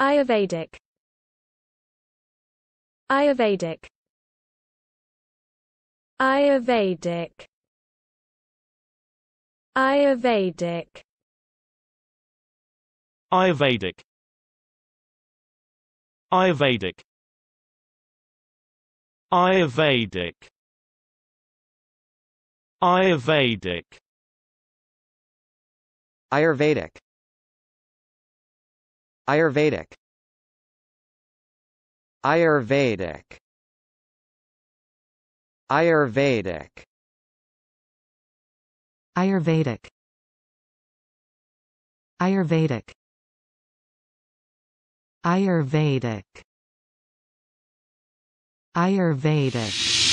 Ayurvedic Ayurvedic Ayurvedic Ayurvedic Ayurvedic Ayurvedic Ayurvedic Ayurvedic Ayurvedic Ayurvedic Ayurvedic Ayurvedic Ayurvedic Ayurvedic Ayurvedic Ayurvedic